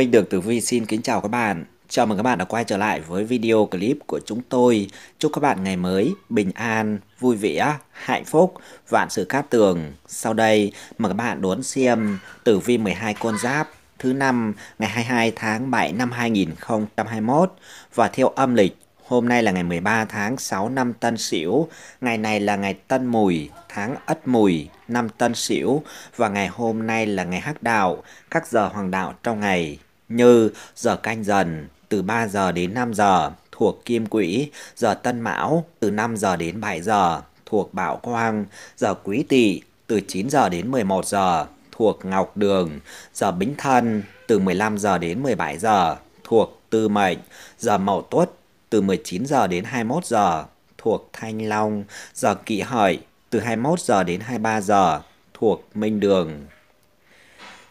Minh Đường Tử Vi xin kính chào các bạn. Chào mừng các bạn đã quay trở lại với video clip của chúng tôi. Chúc các bạn ngày mới bình an, vui vẻ, hạnh phúc, vạn sự cát tường. Sau đây mời các bạn đón xem Tử Vi 12 con giáp thứ năm ngày 22 tháng 7 năm 2021 và theo âm lịch Hôm nay là ngày 13 tháng 6 năm Tân Sửu, ngày này là ngày Tân Mùi, tháng Ất Mùi, năm Tân Sửu và ngày hôm nay là ngày Hắc Đạo, các giờ hoàng đạo trong ngày như giờ canh dần từ 3 giờ đến 5 giờ thuộc Kim Quỹ, giờ Tân Mão từ 5 giờ đến 7 giờ thuộc Bảo Quang, giờ Quý Tỵ từ 9 giờ đến 11 giờ thuộc Ngọc Đường, giờ Bính Thân từ 15 giờ đến 17 giờ thuộc Tư Mệnh, giờ Mậu Tuất từ 19 giờ đến 21 giờ thuộc Thanh Long, giờ Kỵ Hợi từ 21 giờ đến 23 giờ thuộc Minh Đường.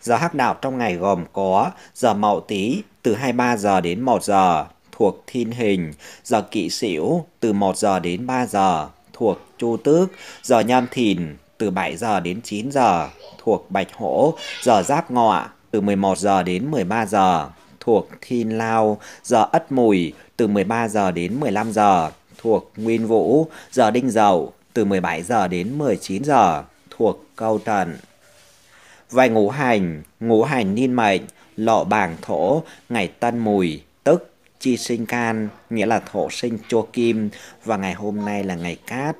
Giờ hắc đạo trong ngày gồm có giờ mậu tý từ 23 giờ đến 1 giờ thuộc thiên hình, giờ kỵ sửu từ 1 giờ đến 3 giờ thuộc chu tước, giờ nhâm thìn từ 7 giờ đến 9 giờ thuộc bạch hổ, giờ giáp ngọ từ 11 giờ đến 13 giờ thuộc Thiên Lao, giờ Ất Mùi từ 13 giờ đến 15 giờ thuộc Nguyên Vũ, giờ Đinh Dậu từ 17 giờ đến 19 giờ thuộc Câu Trần vài ngũ hành, ngũ hành niên mệnh, lọ bảng thổ, ngày tân mùi, tức chi sinh can, nghĩa là thổ sinh chua kim và ngày hôm nay là ngày cát.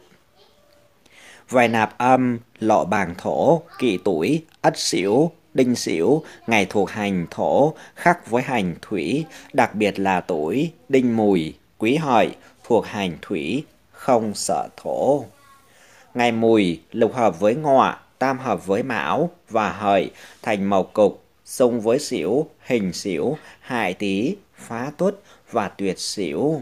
Vài nạp âm, lọ bảng thổ, kỵ tuổi, ất xỉu, đinh xỉu, ngày thuộc hành thổ, khắc với hành thủy, đặc biệt là tuổi, đinh mùi, quý hợi, thuộc hành thủy, không sợ thổ. Ngày mùi lục hợp với ngọa, tam hợp với mão và hợi thành màu cục, xung với xỉu, hình xỉu, hại tý, phá tuất và tuyệt xỉu.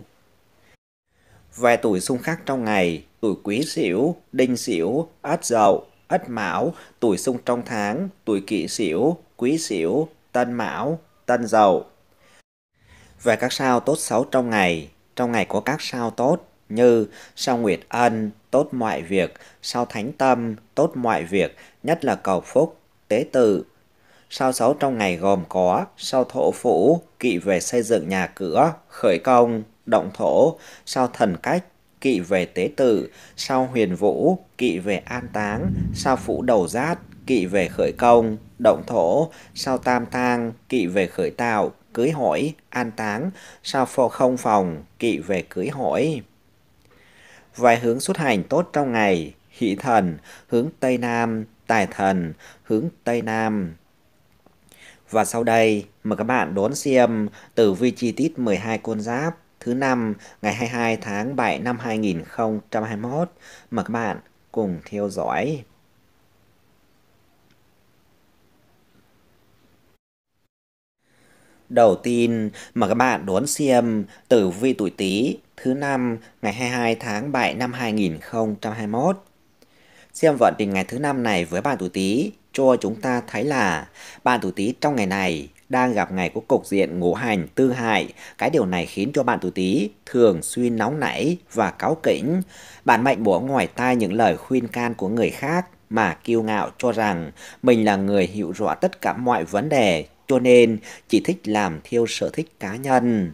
Về tuổi xung khắc trong ngày, tuổi quý xỉu, đinh xỉu, ất dậu, ất mão, tuổi xung trong tháng, tuổi kỷ xỉu, quý xỉu, tân mão, tân dậu. Về các sao tốt xấu trong ngày, trong ngày có các sao tốt như sao Nguyệt Ân, tốt mọi việc, sau thánh tâm, tốt mọi việc, nhất là cầu phúc, tế tự. sau sáu trong ngày gồm có sau thổ phủ, kỵ về xây dựng nhà cửa, khởi công, động thổ, sau thần cách, kỵ về tế tự, sau huyền vũ, kỵ về an táng, sau phủ đầu giát, kỵ về khởi công, động thổ, sau tam tang kỵ về khởi tạo, cưới hỏi, an táng, sau phô không phòng, kỵ về cưới hỏi vài hướng xuất hành tốt trong ngày, hỷ thần, hướng Tây Nam, tài thần, hướng Tây Nam. Và sau đây, mời các bạn đón xem tử vi chi tiết 12 con giáp thứ năm ngày 22 tháng 7 năm 2021. Mời các bạn cùng theo dõi. Đầu tiên, mời các bạn đón xem tử vi tuổi Tý thứ năm ngày 22 tháng 7 năm 2021. Xem vận trình ngày thứ năm này với bạn tuổi Tý cho chúng ta thấy là bạn tuổi Tý trong ngày này đang gặp ngày có cục diện ngũ hành tư hại. Cái điều này khiến cho bạn tuổi Tý thường xuyên nóng nảy và cáu kỉnh. Bạn mệnh bỏ ngoài tai những lời khuyên can của người khác mà kiêu ngạo cho rằng mình là người hiểu rõ tất cả mọi vấn đề cho nên chỉ thích làm theo sở thích cá nhân.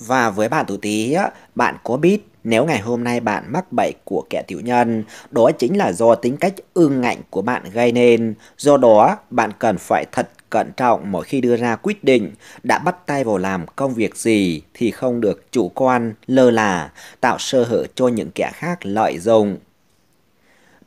Và với bạn tuổi Tý, bạn có biết nếu ngày hôm nay bạn mắc bệnh của kẻ tiểu nhân, đó chính là do tính cách ương ngạnh của bạn gây nên. Do đó, bạn cần phải thật cẩn trọng mỗi khi đưa ra quyết định, đã bắt tay vào làm công việc gì thì không được chủ quan, lơ là, tạo sơ hở cho những kẻ khác lợi dụng.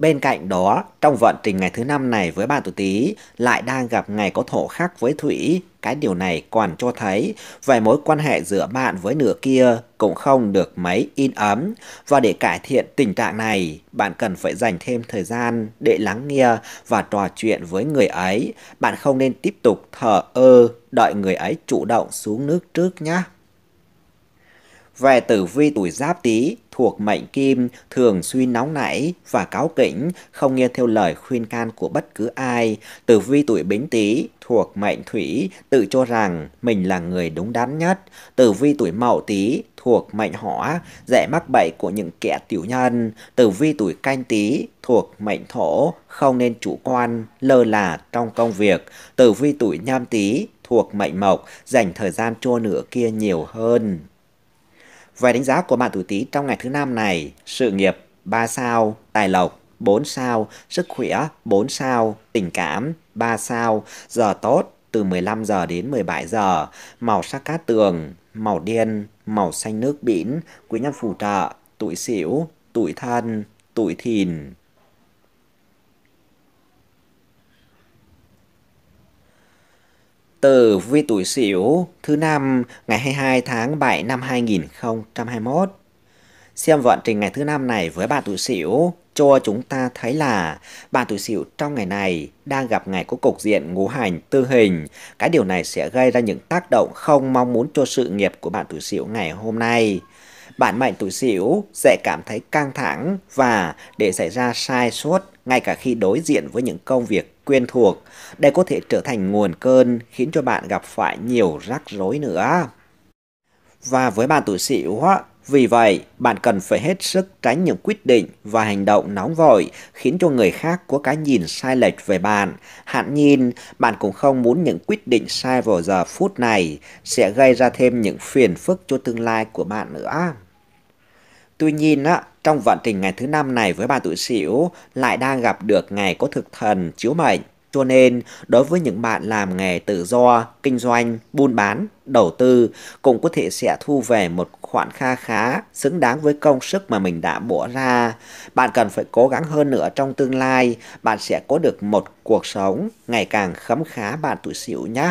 Bên cạnh đó, trong vận trình ngày thứ năm này với bạn tuổi Tý lại đang gặp ngày có thổ khắc với Thủy. Cái điều này còn cho thấy về mối quan hệ giữa bạn với nửa kia cũng không được mấy in ấm. Và để cải thiện tình trạng này, bạn cần phải dành thêm thời gian để lắng nghe và trò chuyện với người ấy. Bạn không nên tiếp tục thở ơ, đợi người ấy chủ động xuống nước trước nhé. Về tử vi tuổi giáp tý thuộc mệnh kim thường suy nóng nảy và cáu kỉnh, không nghe theo lời khuyên can của bất cứ ai. Tử vi tuổi bính tý thuộc mệnh thủy tự cho rằng mình là người đúng đắn nhất. Tử vi tuổi mậu tý thuộc mệnh hỏa dễ mắc bậy của những kẻ tiểu nhân. Tử vi tuổi canh tý thuộc mệnh thổ không nên chủ quan lơ là trong công việc. Tử vi tuổi nhâm tý thuộc mệnh mộc dành thời gian cho nửa kia nhiều hơn. Về đánh giá của bạn tuổi Tý trong ngày thứ năm này, sự nghiệp 3 sao, tài lộc 4 sao, sức khỏe 4 sao, tình cảm 3 sao, giờ tốt từ 15 giờ đến 17 giờ, màu sắc cát tường, màu đen, màu xanh nước biển, quý nhân phù trợ, tuổi sửu, tuổi thân, tuổi thìn. Tử vi tuổi Sửu thứ năm ngày 22 tháng 7 năm 2021. Xem vận trình ngày thứ năm này với bạn tuổi Sửu cho chúng ta thấy là bạn tuổi Sửu trong ngày này đang gặp ngày có cục diện ngũ hành tư hình. Cái điều này sẽ gây ra những tác động không mong muốn cho sự nghiệp của bạn tuổi Sửu ngày hôm nay bạn mệnh tuổi Sửu sẽ cảm thấy căng thẳng và để xảy ra sai sót ngay cả khi đối diện với những công việc quen thuộc. Đây có thể trở thành nguồn cơn khiến cho bạn gặp phải nhiều rắc rối nữa. Và với bạn tuổi sửu, vì vậy, bạn cần phải hết sức tránh những quyết định và hành động nóng vội khiến cho người khác có cái nhìn sai lệch về bạn. Hạn nhìn, bạn cũng không muốn những quyết định sai vào giờ phút này sẽ gây ra thêm những phiền phức cho tương lai của bạn nữa. Tuy nhiên, á, trong vận trình ngày thứ năm này với bà tuổi sửu lại đang gặp được ngày có thực thần chiếu mệnh. Cho nên, đối với những bạn làm nghề tự do, kinh doanh, buôn bán, đầu tư cũng có thể sẽ thu về một khoản kha khá xứng đáng với công sức mà mình đã bỏ ra. Bạn cần phải cố gắng hơn nữa trong tương lai, bạn sẽ có được một cuộc sống ngày càng khấm khá bạn tuổi sửu nhé.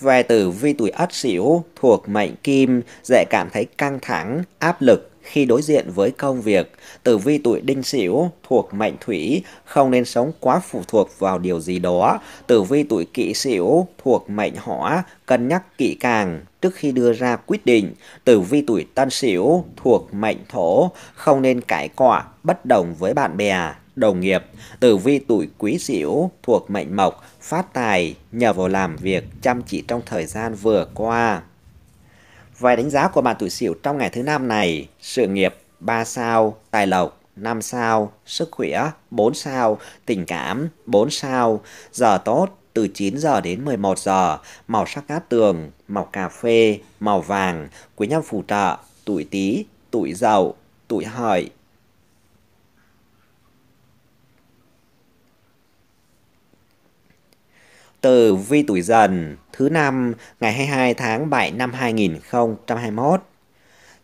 Về tử vi tuổi Ất Sửu thuộc mệnh Kim, dễ cảm thấy căng thẳng, áp lực, khi đối diện với công việc, tử vi tuổi đinh sửu thuộc mệnh thủy không nên sống quá phụ thuộc vào điều gì đó. Tử vi tuổi kỷ sửu thuộc mệnh hỏa cân nhắc kỹ càng trước khi đưa ra quyết định. Tử vi tuổi tân sửu thuộc mệnh thổ không nên cãi cọ bất đồng với bạn bè đồng nghiệp, tử vi tuổi quý sửu thuộc mệnh mộc, phát tài nhờ vào làm việc chăm chỉ trong thời gian vừa qua. Vài đánh giá của bạn tuổi Sửu trong ngày thứ năm này, sự nghiệp 3 sao, tài lộc 5 sao, sức khỏe 4 sao, tình cảm 4 sao, giờ tốt từ 9 giờ đến 11 giờ, màu sắc cát tường, màu cà phê, màu vàng, quý nhân phù trợ, tuổi Tý, tuổi Dậu, tuổi Hợi, Tử vi tuổi dần thứ năm ngày 22 tháng 7 năm 2021.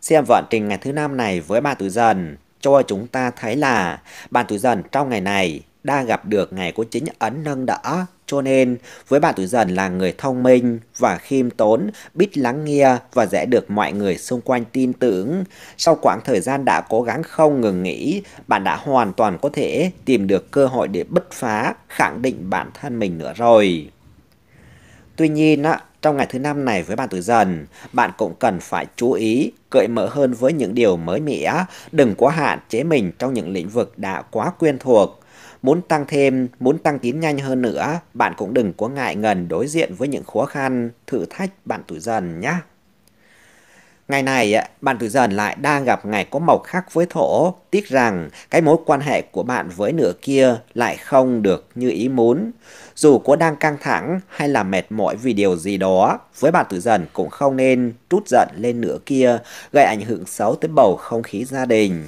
Xem vận trình ngày thứ năm này với bạn tuổi dần cho chúng ta thấy là bạn tuổi dần trong ngày này đang gặp được ngày của chính ấn nâng đỡ cho nên, với bà tuổi dần là người thông minh và khiêm tốn, biết lắng nghe và dễ được mọi người xung quanh tin tưởng. Sau quãng thời gian đã cố gắng không ngừng nghỉ, bạn đã hoàn toàn có thể tìm được cơ hội để bứt phá, khẳng định bản thân mình nữa rồi. Tuy nhiên, trong ngày thứ năm này với bạn tuổi dần, bạn cũng cần phải chú ý, cởi mở hơn với những điều mới mẻ, đừng quá hạn chế mình trong những lĩnh vực đã quá quen thuộc Muốn tăng thêm, muốn tăng tiến nhanh hơn nữa, bạn cũng đừng có ngại ngần đối diện với những khó khăn, thử thách bạn tuổi dần nhé. Ngày này, bạn tuổi dần lại đang gặp ngày có màu khác với thổ, tiếc rằng cái mối quan hệ của bạn với nửa kia lại không được như ý muốn. Dù có đang căng thẳng hay là mệt mỏi vì điều gì đó, với bạn tuổi dần cũng không nên trút giận lên nửa kia, gây ảnh hưởng xấu tới bầu không khí gia đình.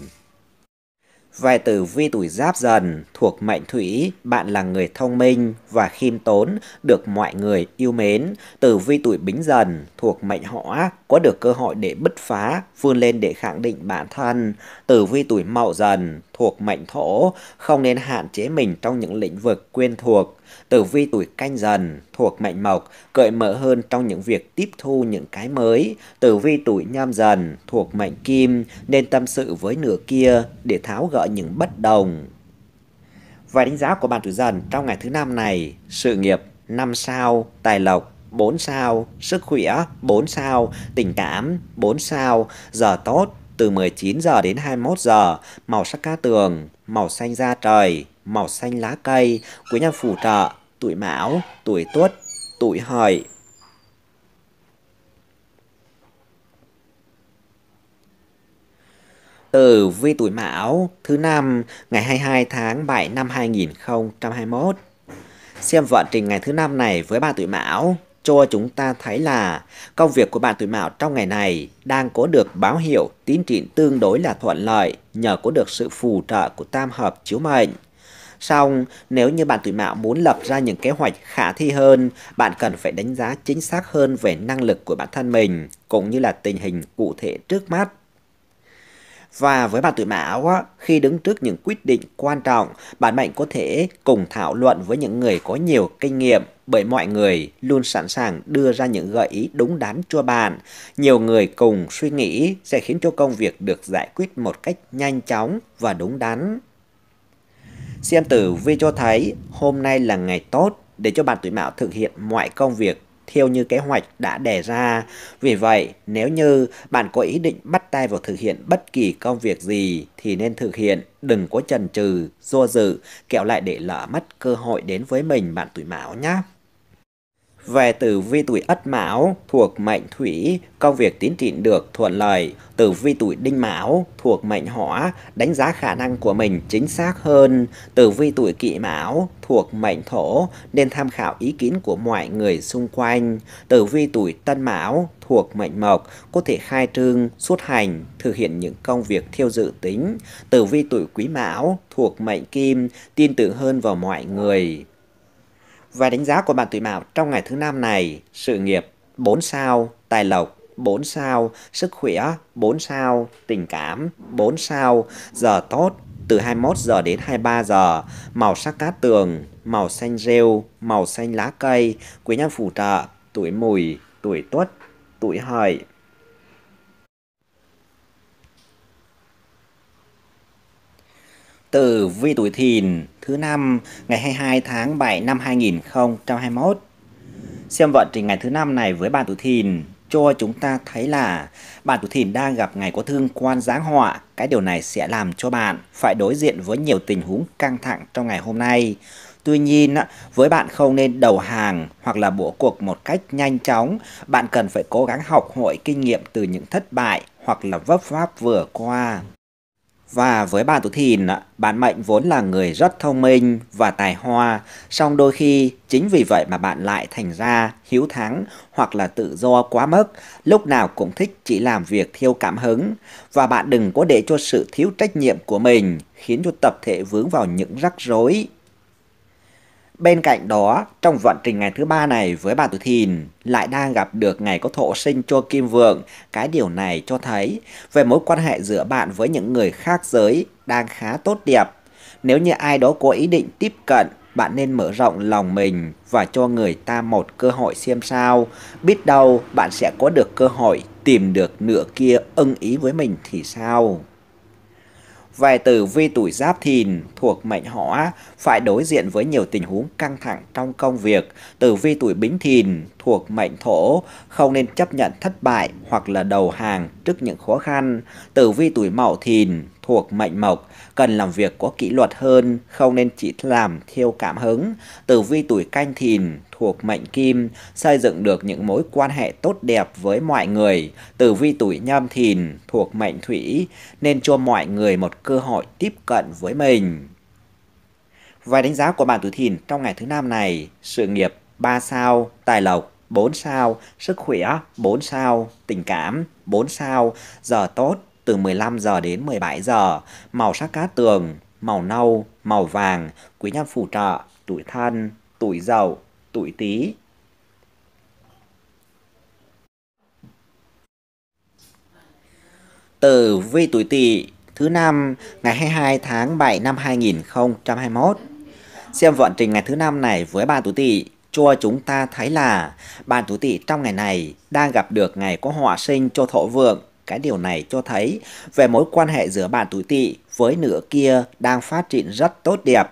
Vài tử vi tuổi giáp dần thuộc mệnh thủy, bạn là người thông minh và khiêm tốn, được mọi người yêu mến. Tử vi tuổi bính dần thuộc mệnh hỏa, có được cơ hội để bứt phá, vươn lên để khẳng định bản thân. Tử vi tuổi mậu dần thuộc mệnh thổ, không nên hạn chế mình trong những lĩnh vực quen thuộc. Tử vi tuổi canh dần thuộc mệnh mộc, cởi mở hơn trong những việc tiếp thu những cái mới. Tử vi tuổi nhâm dần thuộc mệnh kim, nên tâm sự với nửa kia để tháo gỡ những bất đồng. Và đánh giá của bạn tuổi dần trong ngày thứ năm này, sự nghiệp 5 sao, tài lộc 4 sao, sức khỏe 4 sao, tình cảm 4 sao, giờ tốt từ 19 giờ đến 21 giờ, màu sắc ca tường, màu xanh da trời, màu xanh lá cây, quý nhân phù trợ, tuổi mão, tuổi tuất, tuổi hợi, từ vi tuổi Mão thứ năm ngày 22 tháng 7 năm 2021. Xem vận trình ngày thứ năm này với ba tuổi Mão cho chúng ta thấy là công việc của bạn tuổi Mão trong ngày này đang có được báo hiệu tiến triển tương đối là thuận lợi nhờ có được sự phù trợ của tam hợp chiếu mệnh. Song, nếu như bạn tuổi mão muốn lập ra những kế hoạch khả thi hơn, bạn cần phải đánh giá chính xác hơn về năng lực của bản thân mình, cũng như là tình hình cụ thể trước mắt. Và với bạn tuổi mão, khi đứng trước những quyết định quan trọng, bạn mệnh có thể cùng thảo luận với những người có nhiều kinh nghiệm bởi mọi người luôn sẵn sàng đưa ra những gợi ý đúng đắn cho bạn. Nhiều người cùng suy nghĩ sẽ khiến cho công việc được giải quyết một cách nhanh chóng và đúng đắn. Xem tử vi cho thấy hôm nay là ngày tốt để cho bạn tuổi mão thực hiện mọi công việc theo như kế hoạch đã đề ra. Vì vậy, nếu như bạn có ý định bắt tay vào thực hiện bất kỳ công việc gì thì nên thực hiện, đừng có chần chừ, do dự, kẹo lại để lỡ mất cơ hội đến với mình bạn tuổi Mão nhé. Về tử vi tuổi Ất Mão thuộc mệnh Thủy, công việc tiến triển được thuận lợi. Tử vi tuổi Đinh Mão thuộc mệnh Hỏa, đánh giá khả năng của mình chính xác hơn. Tử vi tuổi Kỵ Mão thuộc mệnh Thổ, nên tham khảo ý kiến của mọi người xung quanh. Tử vi tuổi Tân Mão thuộc mệnh Mộc, có thể khai trương, xuất hành, thực hiện những công việc theo dự tính. Tử vi tuổi Quý Mão thuộc mệnh Kim, tin tưởng hơn vào mọi người. Và đánh giá của bạn tuổi Mão trong ngày thứ năm này, sự nghiệp 4 sao, tài lộc 4 sao, sức khỏe 4 sao, tình cảm 4 sao, giờ tốt từ 21 giờ đến 23 giờ, màu sắc cát tường, màu xanh rêu, màu xanh lá cây, quý nhân phù trợ, tuổi mùi, tuổi tuất, tuổi hợi. Tử vi tuổi thìn thứ năm ngày 22 tháng 7 năm 2021. Xem vận trình ngày thứ năm này với bạn tuổi thìn cho chúng ta thấy là bạn tuổi thìn đang gặp ngày có thương quan giáng họa. Cái điều này sẽ làm cho bạn phải đối diện với nhiều tình huống căng thẳng trong ngày hôm nay. Tuy nhiên, với bạn không nên đầu hàng hoặc là bỏ cuộc một cách nhanh chóng. Bạn cần phải cố gắng học hỏi kinh nghiệm từ những thất bại hoặc là vấp pháp vừa qua. Và với bà tuổi Thìn, bạn Mệnh vốn là người rất thông minh và tài hoa, song đôi khi chính vì vậy mà bạn lại thành ra hiếu thắng hoặc là tự do quá mức, lúc nào cũng thích chỉ làm việc thiêu cảm hứng. Và bạn đừng có để cho sự thiếu trách nhiệm của mình khiến cho tập thể vướng vào những rắc rối Bên cạnh đó, trong vận trình ngày thứ ba này với bà Tử Thìn lại đang gặp được ngày có thọ sinh cho Kim Vượng. Cái điều này cho thấy về mối quan hệ giữa bạn với những người khác giới đang khá tốt đẹp. Nếu như ai đó có ý định tiếp cận, bạn nên mở rộng lòng mình và cho người ta một cơ hội xem sao. Biết đâu bạn sẽ có được cơ hội tìm được nửa kia ưng ý với mình thì sao. Vài tử vi tuổi giáp thìn thuộc mệnh hỏa phải đối diện với nhiều tình huống căng thẳng trong công việc. Tử vi tuổi bính thìn thuộc mệnh thổ không nên chấp nhận thất bại hoặc là đầu hàng trước những khó khăn. Tử vi tuổi mậu thìn thuộc mệnh mộc cần làm việc có kỷ luật hơn, không nên chỉ làm theo cảm hứng. Tử vi tuổi canh thìn thuộc mệnh kim, xây dựng được những mối quan hệ tốt đẹp với mọi người. Tử vi tuổi nhâm thìn thuộc mệnh thủy, nên cho mọi người một cơ hội tiếp cận với mình. Vài đánh giá của bạn tuổi thìn trong ngày thứ năm này, sự nghiệp 3 sao, tài lộc 4 sao, sức khỏe 4 sao, tình cảm 4 sao, giờ tốt từ 15 giờ đến 17 giờ, màu sắc cát tường, màu nâu, màu vàng, quý nhân phù trợ, tuổi thân, tuổi dậu, tuổi tý. từ vi tuổi tỵ thứ năm ngày 22 tháng 7 năm 2021. Xem vận trình ngày thứ năm này với ba tuổi tỵ cho chúng ta thấy là bạn tuổi tỵ trong ngày này đang gặp được ngày có họa sinh cho thổ vượng cái điều này cho thấy về mối quan hệ giữa bạn tuổi tỵ với nửa kia đang phát triển rất tốt đẹp.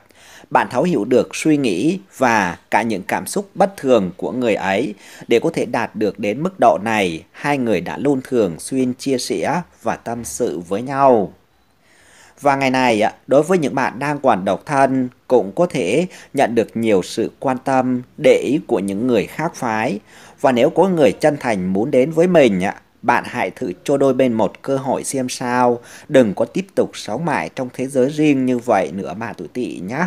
Bạn thấu hiểu được suy nghĩ và cả những cảm xúc bất thường của người ấy. Để có thể đạt được đến mức độ này, hai người đã luôn thường xuyên chia sẻ và tâm sự với nhau. Và ngày này, đối với những bạn đang còn độc thân, cũng có thể nhận được nhiều sự quan tâm, để ý của những người khác phái. Và nếu có người chân thành muốn đến với mình, bạn hãy thử cho đôi bên một cơ hội xem sao, đừng có tiếp tục sống mãi trong thế giới riêng như vậy nữa bà tuổi tỵ nhé.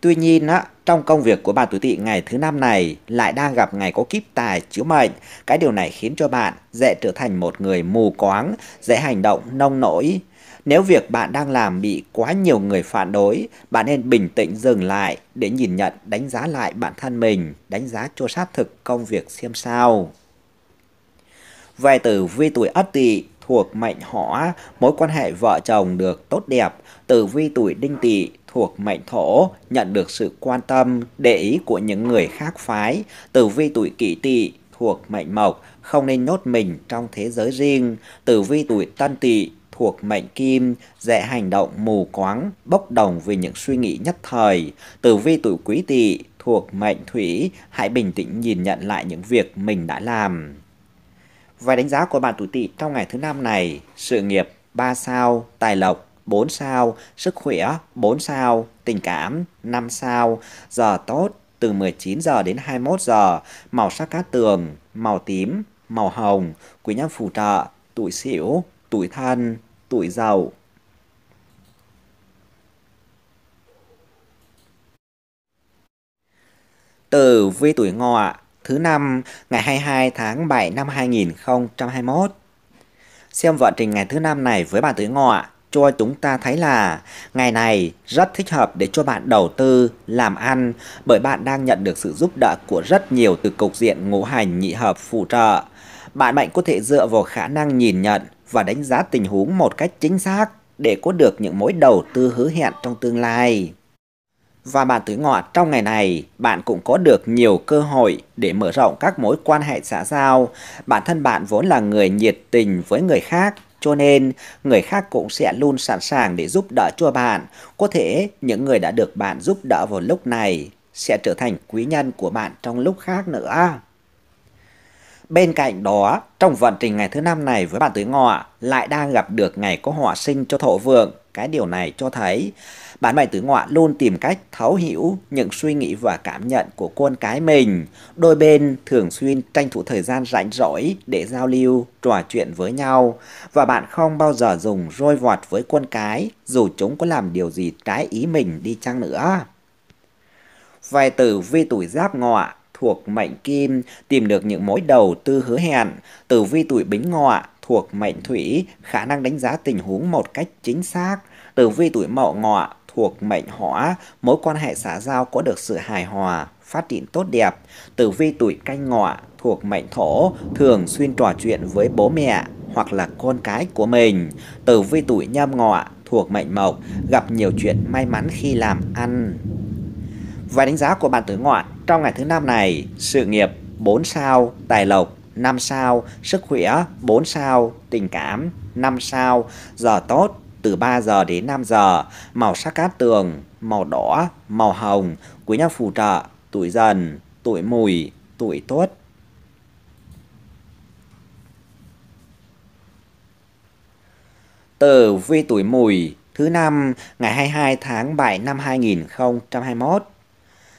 Tuy nhiên, á, trong công việc của bà tuổi tỵ ngày thứ năm này lại đang gặp ngày có kiếp tài chiếu mệnh. Cái điều này khiến cho bạn dễ trở thành một người mù quáng, dễ hành động nông nổi. Nếu việc bạn đang làm bị quá nhiều người phản đối, bạn nên bình tĩnh dừng lại để nhìn nhận, đánh giá lại bản thân mình, đánh giá cho sát thực công việc xem sao. Về tử vi tuổi Ất Tỵ thuộc mệnh Hỏa, mối quan hệ vợ chồng được tốt đẹp. Tử vi tuổi Đinh Tỵ thuộc mệnh Thổ, nhận được sự quan tâm, để ý của những người khác phái. Tử vi tuổi Kỷ Tỵ thuộc mệnh Mộc, không nên nhốt mình trong thế giới riêng. Tử vi tuổi Tân Tỵ thuộc mệnh kim, dễ hành động mù quáng, bốc đồng vì những suy nghĩ nhất thời. Tử vi tuổi quý tỵ thuộc mệnh thủy, hãy bình tĩnh nhìn nhận lại những việc mình đã làm. Và đánh giá của bạn tuổi Tỵ trong ngày thứ năm này, sự nghiệp 3 sao, tài lộc 4 sao, sức khỏe 4 sao, tình cảm 5 sao, giờ tốt từ 19 giờ đến 21 giờ, màu sắc cát tường, màu tím, màu hồng, quý nhân phù trợ, tuổi Sửu, tuổi Thân, tuổi giàu từ vi tuổi Ngọ thứ năm ngày 22 tháng 7 năm 2021. Xem vận trình ngày thứ năm này với bạn tuổi ngọ cho chúng ta thấy là ngày này rất thích hợp để cho bạn đầu tư, làm ăn bởi bạn đang nhận được sự giúp đỡ của rất nhiều từ cục diện ngũ hành nhị hợp phụ trợ. Bạn mạnh có thể dựa vào khả năng nhìn nhận và đánh giá tình huống một cách chính xác để có được những mối đầu tư hứa hẹn trong tương lai và bạn tuổi ngọ trong ngày này, bạn cũng có được nhiều cơ hội để mở rộng các mối quan hệ xã giao. Bản thân bạn vốn là người nhiệt tình với người khác, cho nên người khác cũng sẽ luôn sẵn sàng để giúp đỡ cho bạn. Có thể những người đã được bạn giúp đỡ vào lúc này sẽ trở thành quý nhân của bạn trong lúc khác nữa. Bên cạnh đó, trong vận trình ngày thứ năm này với bạn tuổi ngọ lại đang gặp được ngày có họa sinh cho thổ vượng. Cái điều này cho thấy Bản bài tứ ngọa luôn tìm cách thấu hiểu những suy nghĩ và cảm nhận của con cái mình. Đôi bên thường xuyên tranh thủ thời gian rảnh rỗi để giao lưu, trò chuyện với nhau. Và bạn không bao giờ dùng roi vọt với con cái dù chúng có làm điều gì trái ý mình đi chăng nữa. Vài tử vi tuổi giáp ngọa thuộc mệnh kim tìm được những mối đầu tư hứa hẹn. từ vi tuổi bính ngọa thuộc mệnh thủy khả năng đánh giá tình huống một cách chính xác. từ vi tuổi mậu ngọ thuộc mệnh hỏa, mối quan hệ xã giao có được sự hài hòa, phát triển tốt đẹp. Tử vi tuổi canh ngọ thuộc mệnh thổ thường xuyên trò chuyện với bố mẹ hoặc là con cái của mình. Tử vi tuổi nhâm ngọ thuộc mệnh mộc gặp nhiều chuyện may mắn khi làm ăn. Và đánh giá của bạn tử ngọ trong ngày thứ năm này, sự nghiệp 4 sao, tài lộc 5 sao, sức khỏe 4 sao, tình cảm 5 sao, giờ tốt từ 3 giờ đến 5 giờ, màu sắc cát tường, màu đỏ, màu hồng, quý nhân phù trợ, tuổi dần, tuổi mùi, tuổi tốt. từ vi tuổi mùi thứ năm ngày 22 tháng 7 năm 2021.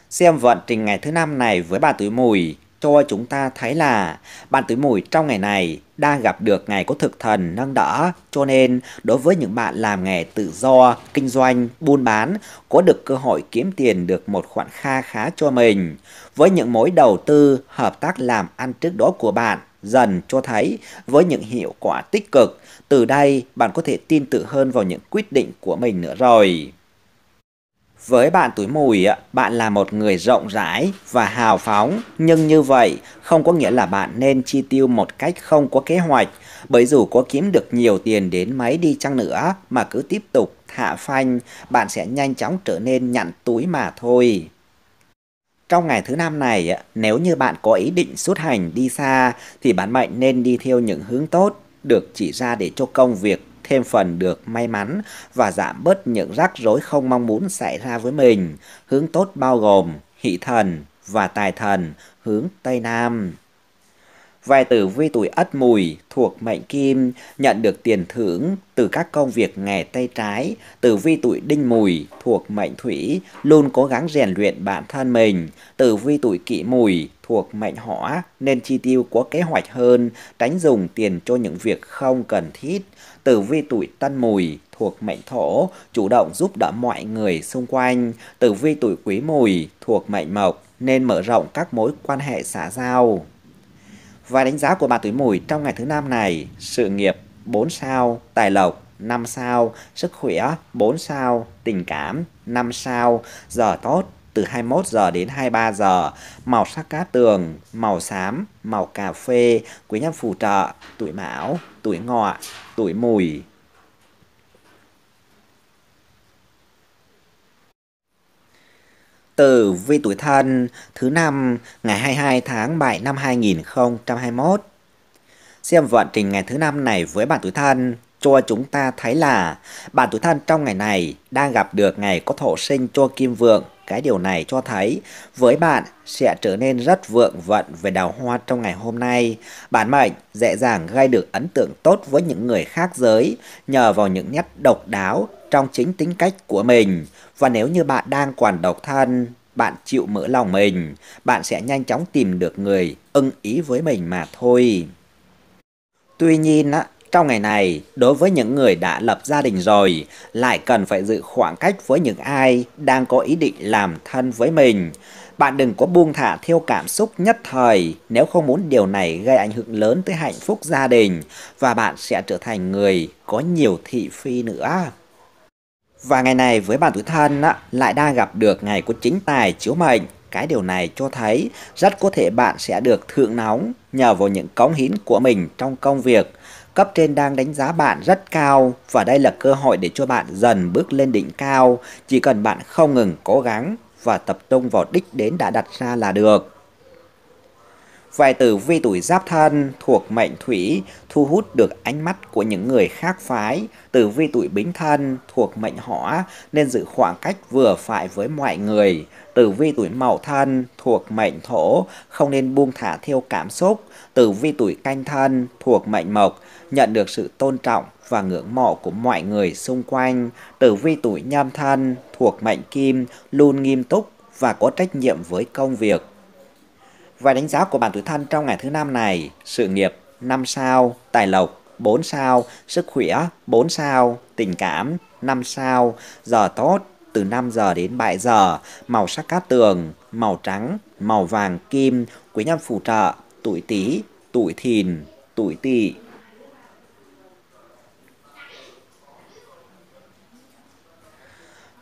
Xem vận trình ngày thứ năm này với bà tuổi mùi cho chúng ta thấy là bạn tuổi mùi trong ngày này đang gặp được ngày có thực thần nâng đỡ cho nên đối với những bạn làm nghề tự do kinh doanh buôn bán có được cơ hội kiếm tiền được một khoản kha khá cho mình với những mối đầu tư hợp tác làm ăn trước đó của bạn dần cho thấy với những hiệu quả tích cực từ đây bạn có thể tin tưởng hơn vào những quyết định của mình nữa rồi với bạn túi mùi, bạn là một người rộng rãi và hào phóng, nhưng như vậy không có nghĩa là bạn nên chi tiêu một cách không có kế hoạch, bởi dù có kiếm được nhiều tiền đến mấy đi chăng nữa mà cứ tiếp tục hạ phanh, bạn sẽ nhanh chóng trở nên nhặn túi mà thôi. Trong ngày thứ năm này, nếu như bạn có ý định xuất hành đi xa thì bạn mệnh nên đi theo những hướng tốt được chỉ ra để cho công việc thêm phần được may mắn và giảm bớt những rắc rối không mong muốn xảy ra với mình. Hướng tốt bao gồm hỷ thần và tài thần hướng Tây Nam. Vài tử vi tuổi ất mùi thuộc mệnh kim nhận được tiền thưởng từ các công việc nghề tay trái. Tử vi tuổi đinh mùi thuộc mệnh thủy luôn cố gắng rèn luyện bản thân mình. Tử vi tuổi kỷ mùi thuộc mệnh hỏa nên chi tiêu có kế hoạch hơn, tránh dùng tiền cho những việc không cần thiết tử vi tuổi tân mùi thuộc mệnh thổ, chủ động giúp đỡ mọi người xung quanh, tử vi tuổi quý mùi thuộc mệnh mộc nên mở rộng các mối quan hệ xã giao. Và đánh giá của bà tuổi mùi trong ngày thứ năm này, sự nghiệp 4 sao, tài lộc 5 sao, sức khỏe 4 sao, tình cảm 5 sao, giờ tốt từ 21 giờ đến 23 giờ, màu sắc cá tường, màu xám, màu cà phê, quý nhân phù trợ, tuổi mão, tuổi ngọ, tuổi mùi, từ vi tuổi thân thứ năm ngày 22 tháng 7 năm 2021. Xem vận trình ngày thứ năm này với bạn tuổi thân cho chúng ta thấy là bạn tuổi thân trong ngày này đang gặp được ngày có thổ sinh cho kim vượng cái điều này cho thấy với bạn sẽ trở nên rất vượng vận về đào hoa trong ngày hôm nay. Bản mệnh dễ dàng gây được ấn tượng tốt với những người khác giới nhờ vào những nét độc đáo trong chính tính cách của mình. Và nếu như bạn đang còn độc thân, bạn chịu mở lòng mình, bạn sẽ nhanh chóng tìm được người ưng ý với mình mà thôi. Tuy nhiên, trong ngày này, đối với những người đã lập gia đình rồi, lại cần phải giữ khoảng cách với những ai đang có ý định làm thân với mình. Bạn đừng có buông thả theo cảm xúc nhất thời nếu không muốn điều này gây ảnh hưởng lớn tới hạnh phúc gia đình và bạn sẽ trở thành người có nhiều thị phi nữa. Và ngày này với bạn tuổi thân lại đang gặp được ngày của chính tài chiếu mệnh. Cái điều này cho thấy rất có thể bạn sẽ được thượng nóng nhờ vào những cống hiến của mình trong công việc Cấp trên đang đánh giá bạn rất cao và đây là cơ hội để cho bạn dần bước lên đỉnh cao, chỉ cần bạn không ngừng cố gắng và tập trung vào đích đến đã đặt ra là được. Vài từ vi tuổi giáp thân thuộc mệnh thủy thu hút được ánh mắt của những người khác phái, tử vi tuổi bính thân thuộc mệnh hỏa nên giữ khoảng cách vừa phải với mọi người, tử vi tuổi mậu thân thuộc mệnh thổ không nên buông thả theo cảm xúc, tử vi tuổi canh thân thuộc mệnh mộc nhận được sự tôn trọng và ngưỡng mộ của mọi người xung quanh, tử vi tuổi nhâm thân thuộc mệnh kim luôn nghiêm túc và có trách nhiệm với công việc và đánh giá của bản tuổi thân trong ngày thứ năm này, sự nghiệp 5 sao, tài lộc 4 sao, sức khỏe 4 sao, tình cảm 5 sao, giờ tốt từ 5 giờ đến 7 giờ, màu sắc cát tường, màu trắng, màu vàng kim, quý nhân phù trợ, tuổi tý, tuổi thìn, tuổi tỵ.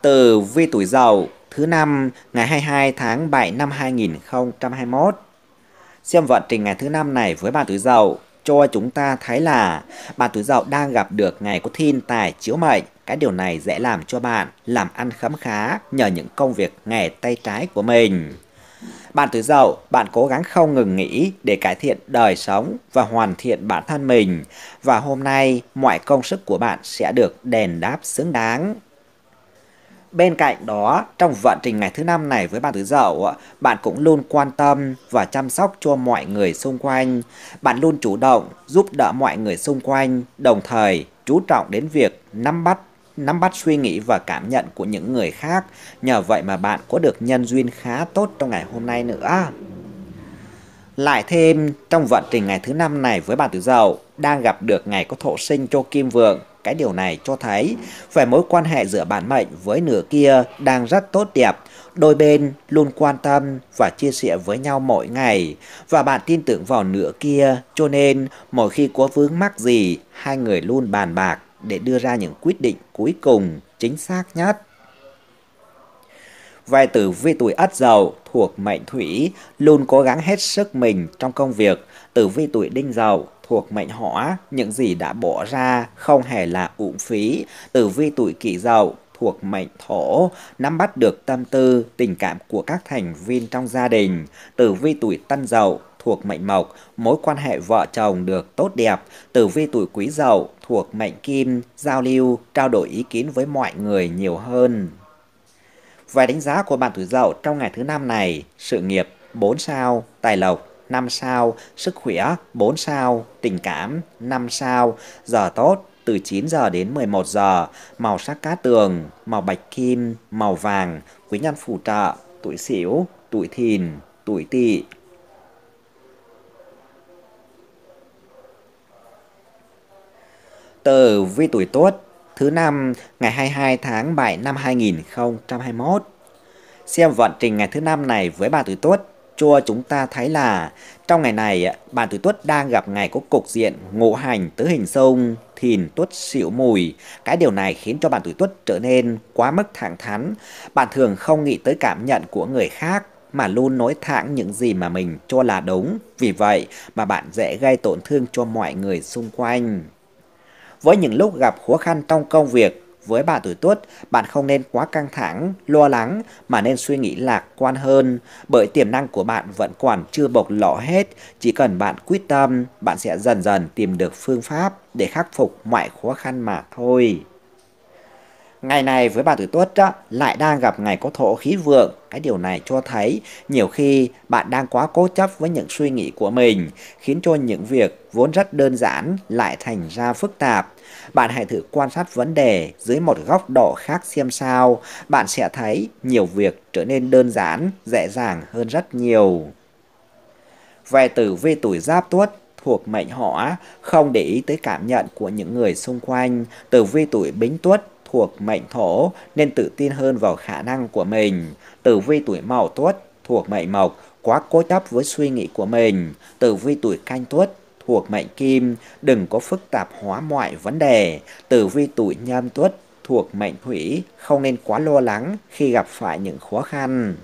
Từ vi tuổi dậu thứ năm ngày 22 tháng 7 năm 2021 Xem vận trình ngày thứ năm này với bà tuổi dậu cho chúng ta thấy là bà tuổi dậu đang gặp được ngày có thiên tài chiếu mệnh. Cái điều này dễ làm cho bạn làm ăn khấm khá nhờ những công việc nghề tay trái của mình. Bạn tuổi dậu, bạn cố gắng không ngừng nghỉ để cải thiện đời sống và hoàn thiện bản thân mình. Và hôm nay, mọi công sức của bạn sẽ được đền đáp xứng đáng. Bên cạnh đó, trong vận trình ngày thứ năm này với bạn tuổi dậu, bạn cũng luôn quan tâm và chăm sóc cho mọi người xung quanh. Bạn luôn chủ động giúp đỡ mọi người xung quanh, đồng thời chú trọng đến việc nắm bắt nắm bắt suy nghĩ và cảm nhận của những người khác. Nhờ vậy mà bạn có được nhân duyên khá tốt trong ngày hôm nay nữa. Lại thêm, trong vận trình ngày thứ năm này với bạn tuổi dậu, đang gặp được ngày có thổ sinh cho kim vượng cái điều này cho thấy về mối quan hệ giữa bản mệnh với nửa kia đang rất tốt đẹp, đôi bên luôn quan tâm và chia sẻ với nhau mỗi ngày và bạn tin tưởng vào nửa kia cho nên mỗi khi có vướng mắc gì hai người luôn bàn bạc để đưa ra những quyết định cuối cùng chính xác nhất. Vài tử vi tuổi ất dậu thuộc mệnh thủy luôn cố gắng hết sức mình trong công việc. Tử vi tuổi đinh dậu thuộc mệnh hỏa, những gì đã bỏ ra không hề là uổng phí, tử vi tuổi kỷ dậu thuộc mệnh thổ, nắm bắt được tâm tư, tình cảm của các thành viên trong gia đình, tử vi tuổi tân dậu thuộc mệnh mộc, mối quan hệ vợ chồng được tốt đẹp, tử vi tuổi quý dậu thuộc mệnh kim, giao lưu, trao đổi ý kiến với mọi người nhiều hơn. Về đánh giá của bạn tuổi dậu trong ngày thứ năm này, sự nghiệp 4 sao, tài lộc 5 sao, sức khỏe 4 sao, tình cảm 5 sao, giờ tốt từ 9 giờ đến 11 giờ, màu sắc cá tường, màu bạch kim, màu vàng, quý nhân phù trợ, tuổi xỉu, tuổi thìn, tuổi tỵ. Từ vi tuổi tuất thứ năm ngày 22 tháng 7 năm 2021. Xem vận trình ngày thứ năm này với bà tuổi tuất cho chúng ta thấy là trong ngày này bàn tuổi tuất đang gặp ngày có cục diện ngộ hành tứ hình sông thìn tuất xỉu mùi. Cái điều này khiến cho bàn tuổi tuất trở nên quá mức thẳng thắn. Bạn thường không nghĩ tới cảm nhận của người khác mà luôn nói thẳng những gì mà mình cho là đúng. Vì vậy mà bạn dễ gây tổn thương cho mọi người xung quanh. Với những lúc gặp khó khăn trong công việc, với bạn tuổi tuất, bạn không nên quá căng thẳng, lo lắng mà nên suy nghĩ lạc quan hơn, bởi tiềm năng của bạn vẫn còn chưa bộc lộ hết, chỉ cần bạn quyết tâm, bạn sẽ dần dần tìm được phương pháp để khắc phục mọi khó khăn mà thôi. Ngày này với bạn tuổi tuất lại đang gặp ngày có thổ khí vượng. Cái điều này cho thấy nhiều khi bạn đang quá cố chấp với những suy nghĩ của mình, khiến cho những việc vốn rất đơn giản lại thành ra phức tạp. Bạn hãy thử quan sát vấn đề dưới một góc độ khác xem sao, bạn sẽ thấy nhiều việc trở nên đơn giản, dễ dàng hơn rất nhiều. Về tử vi tuổi giáp tuất thuộc mệnh hỏa, không để ý tới cảm nhận của những người xung quanh, tử vi tuổi bính tuất thuộc mệnh thổ nên tự tin hơn vào khả năng của mình, tử vi tuổi mậu tuất thuộc mệnh mộc quá cố chấp với suy nghĩ của mình, tử vi tuổi canh tuất thuộc mệnh kim, đừng có phức tạp hóa mọi vấn đề. Tử vi tuổi nhâm tuất thuộc mệnh thủy, không nên quá lo lắng khi gặp phải những khó khăn.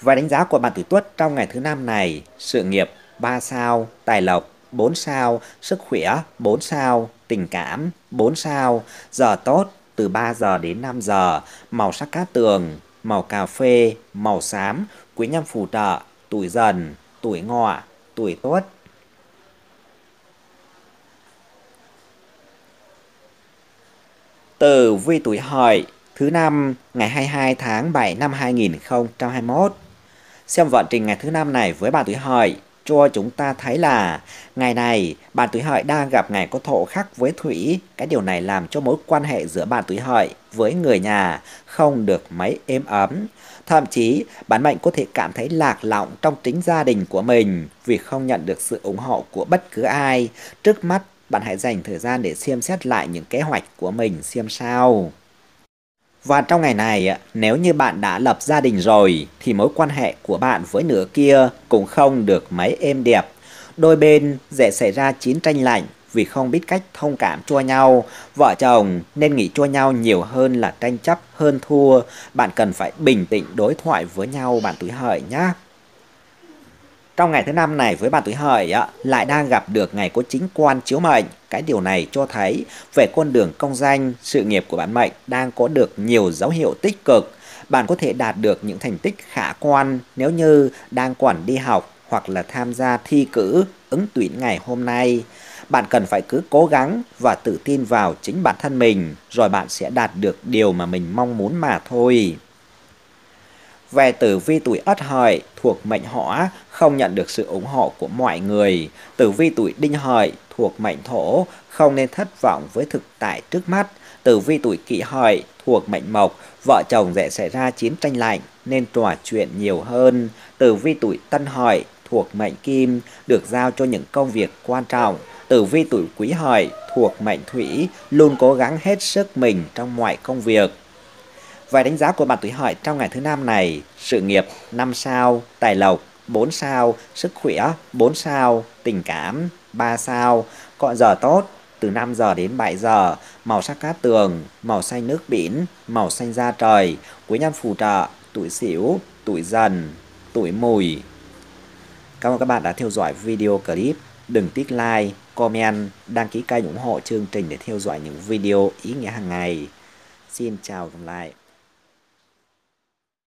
Và đánh giá của bạn tuổi tuất trong ngày thứ năm này, sự nghiệp 3 sao, tài lộc 4 sao, sức khỏe 4 sao, tình cảm 4 sao, giờ tốt từ 3 giờ đến 5 giờ, màu sắc cát tường, màu cà phê, màu xám, quý nhân phù trợ, tuổi dần, tuổi ngọ, tuổi tốt, tử vi tuổi hợi thứ năm ngày 22 tháng 7 năm 2021. Xem vận trình ngày thứ năm này với bạn tuổi hợi cho chúng ta thấy là ngày này bạn tuổi hợi đang gặp ngày có thổ khắc với thủy cái điều này làm cho mối quan hệ giữa bạn tuổi hợi với người nhà không được mấy êm ấm thậm chí bản mệnh có thể cảm thấy lạc lõng trong chính gia đình của mình vì không nhận được sự ủng hộ của bất cứ ai trước mắt bạn hãy dành thời gian để xem xét lại những kế hoạch của mình xem sao. Và trong ngày này, nếu như bạn đã lập gia đình rồi, thì mối quan hệ của bạn với nửa kia cũng không được mấy êm đẹp. Đôi bên dễ xảy ra chiến tranh lạnh vì không biết cách thông cảm cho nhau. Vợ chồng nên nghĩ cho nhau nhiều hơn là tranh chấp hơn thua. Bạn cần phải bình tĩnh đối thoại với nhau bạn tuổi hợi nhé. Trong ngày thứ năm này với bạn tuổi hợi lại đang gặp được ngày có chính quan chiếu mệnh. Cái điều này cho thấy về con đường công danh, sự nghiệp của bạn mệnh đang có được nhiều dấu hiệu tích cực. Bạn có thể đạt được những thành tích khả quan nếu như đang quản đi học hoặc là tham gia thi cử ứng tuyển ngày hôm nay. Bạn cần phải cứ cố gắng và tự tin vào chính bản thân mình rồi bạn sẽ đạt được điều mà mình mong muốn mà thôi. Về tử vi tuổi Ất Hợi thuộc mệnh Hỏa không nhận được sự ủng hộ của mọi người. Tử vi tuổi Đinh Hợi thuộc mệnh Thổ không nên thất vọng với thực tại trước mắt. Tử vi tuổi Kỷ Hợi thuộc mệnh Mộc vợ chồng dễ xảy ra chiến tranh lạnh nên trò chuyện nhiều hơn. Tử vi tuổi Tân Hợi thuộc mệnh Kim được giao cho những công việc quan trọng. Tử vi tuổi Quý Hợi thuộc mệnh Thủy luôn cố gắng hết sức mình trong mọi công việc. Vài đánh giá của bạn tuổi hợi trong ngày thứ năm này, sự nghiệp 5 sao, tài lộc 4 sao, sức khỏe 4 sao, tình cảm 3 sao, cọ giờ tốt từ 5 giờ đến 7 giờ, màu sắc cát tường, màu xanh nước biển, màu xanh da trời, quý nhân phù trợ, tuổi xỉu, tuổi dần, tuổi mùi. Cảm ơn các bạn đã theo dõi video clip. Đừng tích like, comment, đăng ký kênh ủng hộ chương trình để theo dõi những video ý nghĩa hàng ngày. Xin chào và gặp lại.